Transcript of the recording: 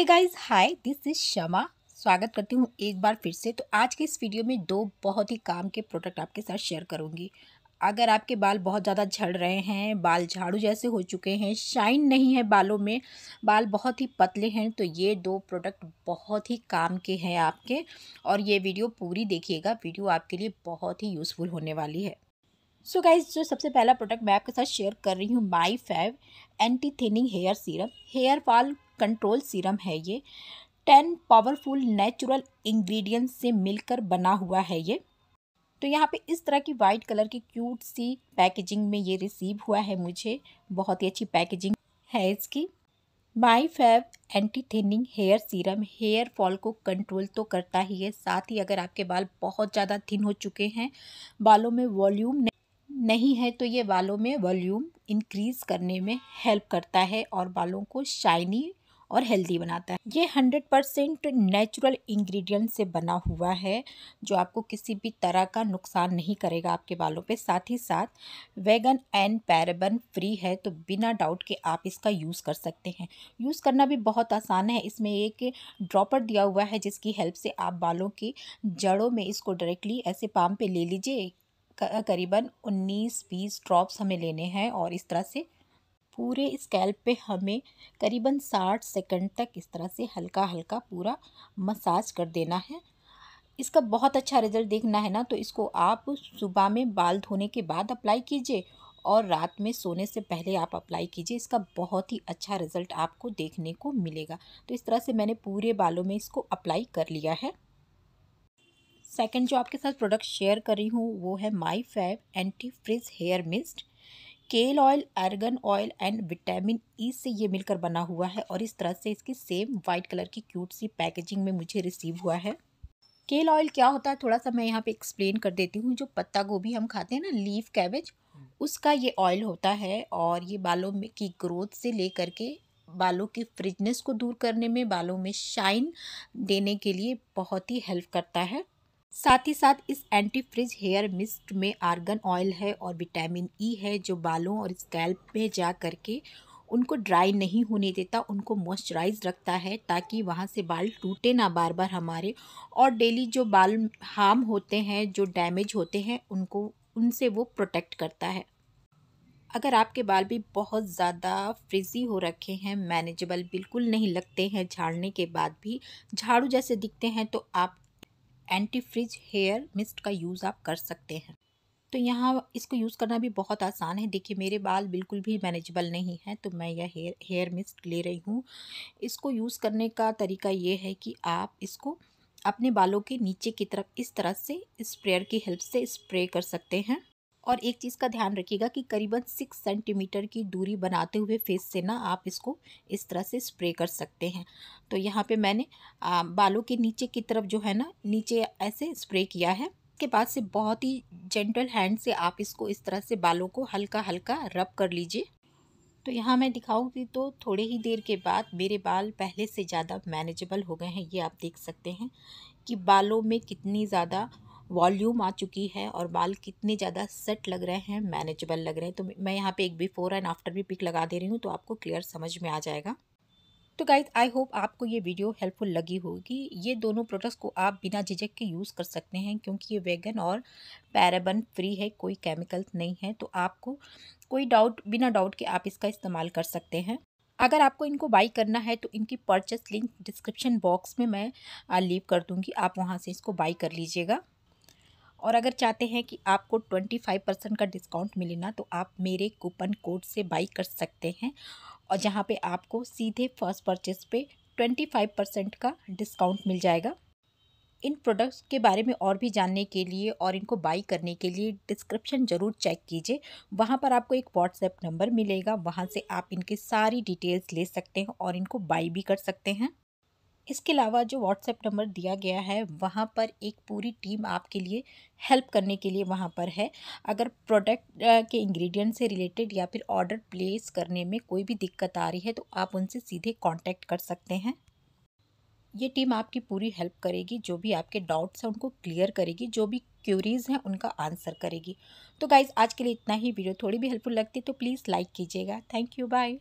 hey guys hi this is Shama स्वागत करती हूँ एक बार फिर से तो आज के इस वीडियो में दो बहुत ही काम के प्रोडक्ट आपके साथ शेयर करूँगी अगर आपके बाल बहुत ज़्यादा झड़ रहे हैं बाल झाड़ू जैसे हो चुके हैं शाइन नहीं है बालों में बाल बहुत ही पतले हैं तो ये दो प्रोडक्ट बहुत ही काम के हैं आपके और ये वीडियो पूरी देखिएगा वीडियो आपके लिए बहुत ही यूज़फुल होने वाली है सो so गाइज जो सबसे पहला प्रोडक्ट मैं आपके साथ शेयर कर रही हूँ my fav anti thinning hair serum hair fall control serum है ये टेन पावरफुल नेचुरल इंग्रेडिएंट्स से मिलकर बना हुआ है ये तो यहाँ पे इस तरह की वाइट कलर की क्यूट सी पैकेजिंग में ये रिसीव हुआ है मुझे बहुत ही अच्छी पैकेजिंग है इसकी my fav anti thinning hair serum hair fall को कंट्रोल तो करता ही है साथ ही अगर आपके बाल बहुत ज़्यादा थिन हो चुके हैं बालों में वॉल्यूम नहीं है तो ये बालों में वॉल्यूम इंक्रीज़ करने में हेल्प करता है और बालों को शाइनी और हेल्दी बनाता है ये हंड्रेड परसेंट नेचुरल इंग्रेडिएंट से बना हुआ है जो आपको किसी भी तरह का नुकसान नहीं करेगा आपके बालों पे साथ ही साथ वेगन एंड पैराबन फ्री है तो बिना डाउट के आप इसका यूज़ कर सकते हैं यूज़ करना भी बहुत आसान है इसमें एक ड्रॉपर दिया हुआ है जिसकी हेल्प से आप बालों की जड़ों में इसको डायरेक्टली ऐसे पाम पर ले लीजिए करीबन उन्नीस बीस ड्रॉप्स हमें लेने हैं और इस तरह से पूरे स्कैल्प पे हमें करीबन साठ सेकंड तक इस तरह से हल्का हल्का पूरा मसाज कर देना है इसका बहुत अच्छा रिजल्ट देखना है ना तो इसको आप सुबह में बाल धोने के बाद अप्लाई कीजिए और रात में सोने से पहले आप अप्लाई कीजिए इसका बहुत ही अच्छा रिजल्ट आपको देखने को मिलेगा तो इस तरह से मैंने पूरे बालों में इसको अप्लाई कर लिया है सेकंड जो आपके साथ प्रोडक्ट शेयर कर रही हूँ वो है my fab anti frizz hair mist kale oil argan oil and vitamin E से ये मिलकर बना हुआ है और इस तरह से इसकी सेम वाइट कलर की क्यूट सी पैकेजिंग में मुझे रिसीव हुआ है केल ऑयल क्या होता है थोड़ा सा मैं यहाँ पे एक्सप्लेन कर देती हूँ जो पत्ता गोभी हम खाते हैं ना लीफ कैबेज उसका ये ऑयल होता है और ये बालों में की ग्रोथ से लेकर के बालों की फ्रिजनेस को दूर करने में बालों में शाइन देने के लिए बहुत ही हेल्प करता है साथ ही साथ इस एंटी फ्रिज हेयर मिस्ट में आर्गन ऑयल है और विटामिन ई e है जो बालों और स्कैल्प में जा करके उनको ड्राई नहीं होने देता उनको मॉइस्चराइज रखता है ताकि वहाँ से बाल टूटे ना बार बार हमारे और डेली जो बाल हार्म होते हैं जो डैमेज होते हैं उनको उनसे वो प्रोटेक्ट करता है अगर आपके बाल भी बहुत ज़्यादा फ्रिजी हो रखे हैं मैनेजेबल बिल्कुल नहीं लगते हैं झाड़ने के बाद भी झाड़ू जैसे दिखते हैं तो आप एंटी फ्रिज हेयर मिस्ट का यूज़ आप कर सकते हैं तो यहाँ इसको यूज़ करना भी बहुत आसान है देखिए मेरे बाल बिल्कुल भी मैनेजेबल नहीं है तो मैं यह हेयर हेयर मिस्ट ले रही हूँ इसको यूज़ करने का तरीका ये है कि आप इसको अपने बालों के नीचे की तरफ इस तरह से स्प्रेयर की हेल्प से स्प्रे कर सकते हैं और एक चीज़ का ध्यान रखिएगा कि करीबन सिक्स सेंटीमीटर की दूरी बनाते हुए फेस से ना आप इसको इस तरह से स्प्रे कर सकते हैं तो यहाँ पे मैंने आ, बालों के नीचे की तरफ जो है ना नीचे ऐसे स्प्रे किया है के बाद से बहुत ही जेंटल हैंड से आप इसको इस तरह से बालों को हल्का हल्का रब कर लीजिए तो यहाँ मैं दिखाऊंगी तो थोड़े ही देर के बाद मेरे बाल पहले से ज़्यादा मैनेजेबल हो गए हैं ये आप देख सकते हैं कि बालों में कितनी ज़्यादा वॉल्यूम आ चुकी है और बाल कितने ज़्यादा सेट लग रहे हैं मैनेजेबल लग रहे हैं तो मैं यहाँ पे एक बिफ़ोर एंड आफ्टर भी पिक लगा दे रही हूँ तो आपको क्लियर समझ में आ जाएगा तो गाइज आई होप आपको ये वीडियो हेल्पफुल लगी होगी ये दोनों प्रोडक्ट्स को आप बिना झिझक के यूज़ कर सकते हैं क्योंकि ये वेगन और पैराबन फ्री है कोई केमिकल नहीं है तो आपको कोई डाउट बिना डाउट के आप इसका इस्तेमाल कर सकते हैं अगर आपको इनको बाई करना है तो इनकी परचेस लिंक डिस्क्रिप्शन बॉक्स में मैं लीव कर दूँगी आप वहाँ से इसको बाई कर लीजिएगा और अगर चाहते हैं कि आपको ट्वेंटी फाइव परसेंट का डिस्काउंट मिले ना तो आप मेरे कूपन कोड से बाई कर सकते हैं और जहाँ पे आपको सीधे फर्स्ट परचेस पे ट्वेंटी फाइव परसेंट का डिस्काउंट मिल जाएगा इन प्रोडक्ट्स के बारे में और भी जानने के लिए और इनको बाई करने के लिए डिस्क्रिप्शन ज़रूर चेक कीजिए वहाँ पर आपको एक व्हाट्सएप नंबर मिलेगा वहाँ से आप इनकी सारी डिटेल्स ले सकते हैं और इनको बाई भी कर सकते हैं इसके अलावा जो व्हाट्सएप नंबर दिया गया है वहाँ पर एक पूरी टीम आपके लिए हेल्प करने के लिए वहाँ पर है अगर प्रोडक्ट के इंग्रेडिएंट से रिलेटेड या फिर ऑर्डर प्लेस करने में कोई भी दिक्कत आ रही है तो आप उनसे सीधे कांटेक्ट कर सकते हैं ये टीम आपकी पूरी हेल्प करेगी जो भी आपके डाउट्स हैं उनको क्लियर करेगी जो भी क्यूरीज हैं उनका आंसर करेगी तो गाइज़ आज के लिए इतना ही वीडियो थोड़ी भी हेल्पफुल लगती तो प्लीज़ लाइक कीजिएगा थैंक यू बाय